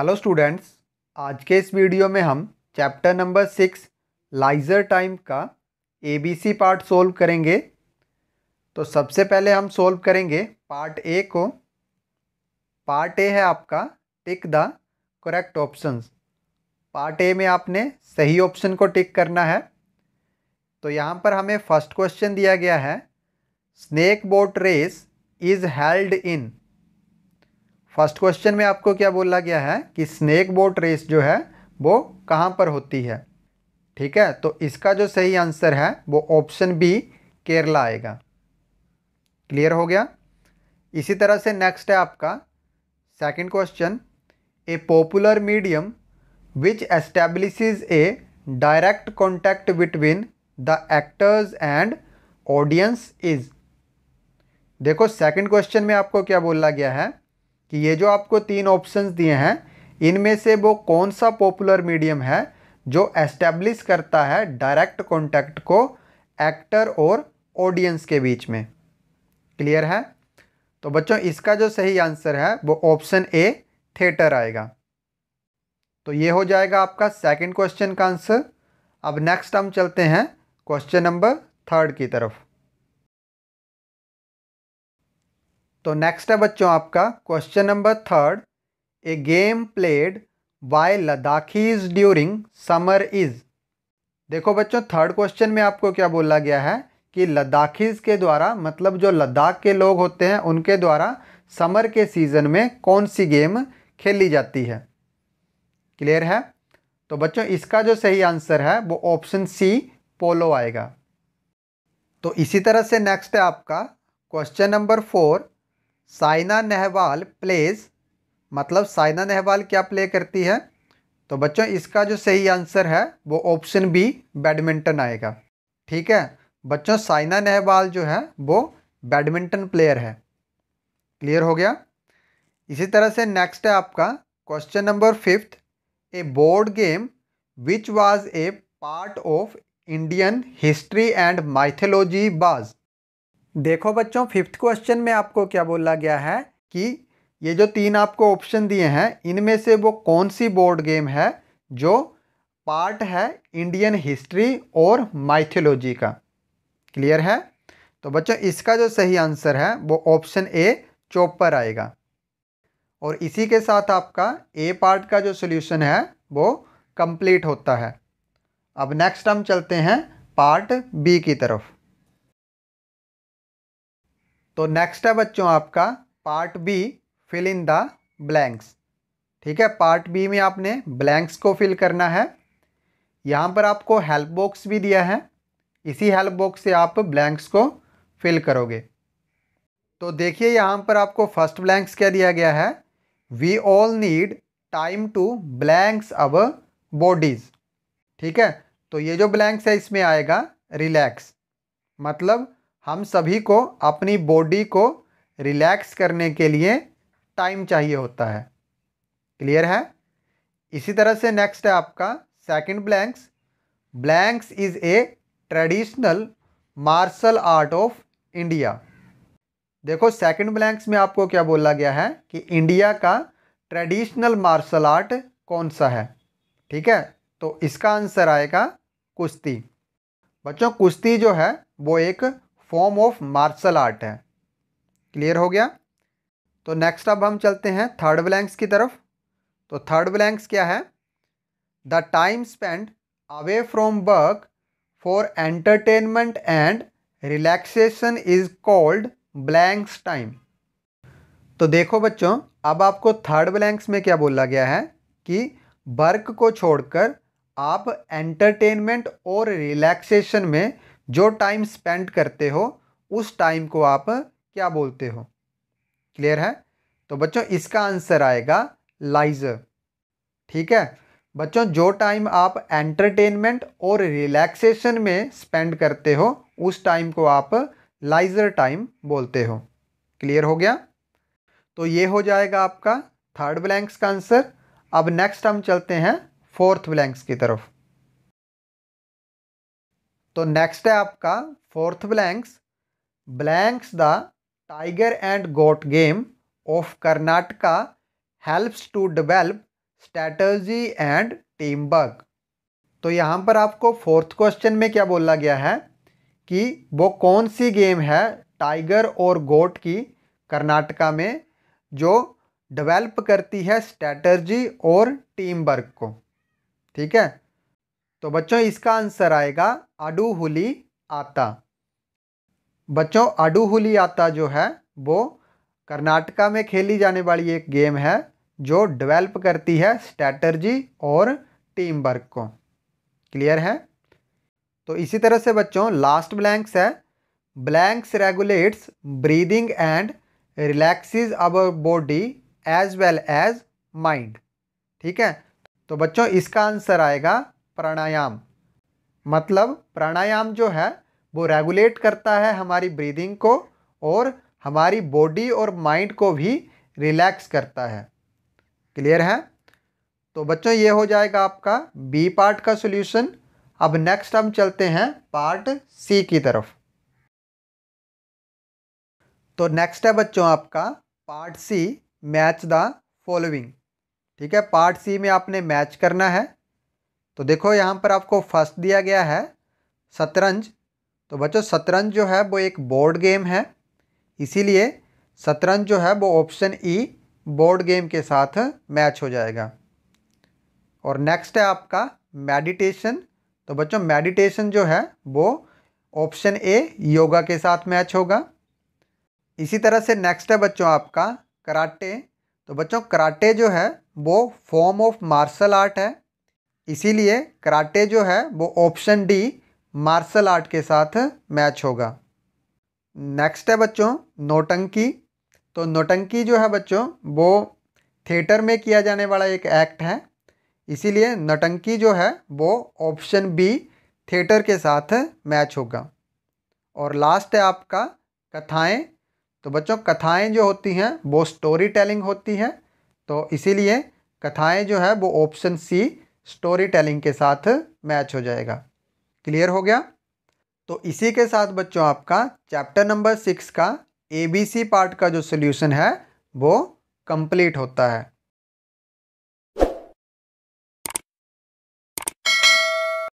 hello students आज के इस वीडियो में हम chapter number six leisure time का एबीसी पार्ट सोल्व करेंगे तो सबसे पहले हम सोल्व करेंगे पार्ट ए को पार्ट ए है आपका tick the correct options part A में आपने सही ऑप्शन को टिक करना है तो यहाँ पर हमें फर्स्ट क्वेश्चन दिया गया है snake boat race is held in first question में आपको क्या बोला गया है कि स्नेक बोट रेस जो है वो कहाँ पर होती है ठीक है तो इसका जो सही आंसर है वो ऑप्शन बी केरला आएगा क्लियर हो गया इसी तरह से नेक्स्ट है आपका second question a popular medium which establishes a direct contact between the actors and audience is देखो सेकंड क्वेश्चन में आपको क्या बोला गया है कि ये जो आपको तीन ऑप्शंस दिए हैं इनमें से वो कौन सा पॉपुलर मीडियम है जो एस्टेब्लिश करता है डायरेक्ट कॉन्टैक्ट को एक्टर और ऑडियंस के बीच में क्लियर है तो बच्चों इसका जो सही आंसर है वो ऑप्शन ए थिएटर आएगा तो ये हो जाएगा आपका सेकंड क्वेश्चन का आंसर अब नेक्स्ट हम चलते हैं क्वेश्चन नंबर थर्ड की तरफ तो नेक्स्ट है बच्चों आपका question number third a game played by Ladakhis during summer is देखो बच्चों थर्ड क्वेश्चन में आपको क्या बोला गया है कि लद्दाखीज़ के द्वारा मतलब जो लद्दाख के लोग होते हैं उनके द्वारा समर के सीज़न में कौन सी गेम खेली जाती है क्लियर है तो बच्चों इसका जो सही आंसर है वो ऑप्शन सी पोलो आएगा तो इसी तरह से नेक्स्ट है आपका question number four Saina Nehwal plays मतलब साइना नेहवाल क्या प्ले करती है तो बच्चों इसका जो सही आंसर है वो ऑप्शन बी बैडमिंटन आएगा ठीक है बच्चों साइना नेहवाल जो है वो बैडमिंटन प्लेयर है क्लियर हो गया इसी तरह से नेक्स्ट है आपका question number fifth a board game which was a part of Indian history and mythology बाज़ देखो बच्चों फिफ्थ क्वेश्चन में आपको क्या बोला गया है कि ये जो तीन आपको ऑप्शन दिए हैं इनमें से वो कौन सी बोर्ड गेम है जो पार्ट है इंडियन हिस्ट्री और माइथोलॉजी का क्लियर है तो बच्चों इसका जो सही आंसर है वो ऑप्शन ए चौपर आएगा और इसी के साथ आपका ए पार्ट का जो सोल्यूशन है वो कंप्लीट होता है अब नेक्स्ट हम चलते हैं पार्ट बी की तरफ तो नेक्स्ट है बच्चों आपका part B fill in the blanks ठीक है पार्ट बी में आपने ब्लैंक्स को फिल करना है यहाँ पर आपको हेल्प बॉक्स भी दिया है इसी हेल्प बॉक्स से आप ब्लैंक्स को फिल करोगे तो देखिए यहाँ पर आपको फर्स्ट ब्लैंक्स क्या दिया गया है we all need time to blanks our bodies ठीक है तो ये जो ब्लैंक्स है इसमें आएगा रिलैक्स मतलब हम सभी को अपनी बॉडी को रिलैक्स करने के लिए टाइम चाहिए होता है क्लियर है इसी तरह से नेक्स्ट है आपका second blanks blanks is a traditional martial art of India देखो सेकंड ब्लैंक्स में आपको क्या बोला गया है कि इंडिया का ट्रेडिशनल मार्शल आर्ट कौन सा है ठीक है तो इसका आंसर आएगा कुश्ती बच्चों कुश्ती जो है वो एक फॉर्म ऑफ मार्शल आर्ट है क्लियर हो गया तो नेक्स्ट अब हम चलते हैं थर्ड ब्लैंक्स की तरफ तो थर्ड ब्लैंक्स क्या है the time spend away from work for entertainment and relaxation is called blanks time तो देखो बच्चों अब आपको थर्ड ब्लैंक्स में क्या बोला गया है कि वर्क को छोड़कर आप एंटरटेनमेंट और रिलैक्सेशन में जो टाइम स्पेंड करते हो उस टाइम को आप क्या बोलते हो क्लियर है तो बच्चों इसका आंसर आएगा लाइजर ठीक है बच्चों जो टाइम आप एंटरटेनमेंट और रिलैक्सेशन में स्पेंड करते हो उस टाइम को आप लाइजर टाइम बोलते हो क्लियर हो गया तो ये हो जाएगा आपका थर्ड ब्लैंक्स का आंसर अब नेक्स्ट हम चलते हैं फोर्थ ब्लैंक्स की तरफ तो नेक्स्ट है आपका fourth blanks blanks the tiger and goat game of Karnataka helps to develop strategy and team work तो यहाँ पर आपको फोर्थ क्वेश्चन में क्या बोला गया है कि वो कौन सी गेम है टाइगर और गोट की कर्नाटका में जो डेवलप करती है स्ट्रैटर्जी और टीम वर्क को ठीक है तो बच्चों इसका आंसर आएगा आडूहुली आता बच्चों अडूहुली आता जो है वो कर्नाटका में खेली जाने वाली एक गेम है जो डेवलप करती है स्ट्रैटर्जी और टीम वर्क को क्लियर है तो इसी तरह से बच्चों लास्ट ब्लैंक्स है blanks regulates breathing and relaxes our body as well as mind ठीक है तो बच्चों इसका आंसर आएगा प्राणायाम मतलब प्राणायाम जो है वो रेगुलेट करता है हमारी ब्रीदिंग को और हमारी बॉडी और माइंड को भी रिलैक्स करता है क्लियर है तो बच्चों ये हो जाएगा आपका बी पार्ट का सोल्यूशन अब नेक्स्ट हम चलते हैं पार्ट सी की तरफ तो नेक्स्ट है बच्चों आपका part C match the following ठीक है पार्ट सी में आपने मैच करना है तो देखो यहाँ पर आपको फर्स्ट दिया गया है शतरंज तो बच्चों शतरंज जो है वो एक बोर्ड गेम है इसीलिए शतरंज जो है वो ऑप्शन ई बोर्ड गेम के साथ मैच हो जाएगा और नेक्स्ट है आपका मेडिटेशन तो बच्चों मेडिटेशन जो है वो ऑप्शन ए योगा के साथ मैच होगा इसी तरह से नेक्स्ट है बच्चों आपका कराटे तो बच्चों कराटे जो है वो फॉर्म ऑफ मार्शल आर्ट है इसीलिए कराटे जो है वो ऑप्शन डी मार्शल आर्ट के साथ मैच होगा नेक्स्ट है बच्चों नोटंकी तो नोटंकी जो है बच्चों वो थिएटर में किया जाने वाला एक एक्ट है इसीलिए नोटंकी जो है वो ऑप्शन बी थिएटर के साथ मैच होगा और लास्ट है आपका कथाएं तो बच्चों कथाएं जो होती हैं वो स्टोरी टेलिंग होती है तो इसीलिए कथाएं जो है वो ऑप्शन सी स्टोरी टेलिंग के साथ मैच हो जाएगा क्लियर हो गया तो इसी के साथ बच्चों आपका चैप्टर नंबर सिक्स का एबीसी पार्ट का जो सोल्यूशन है वो कंप्लीट होता है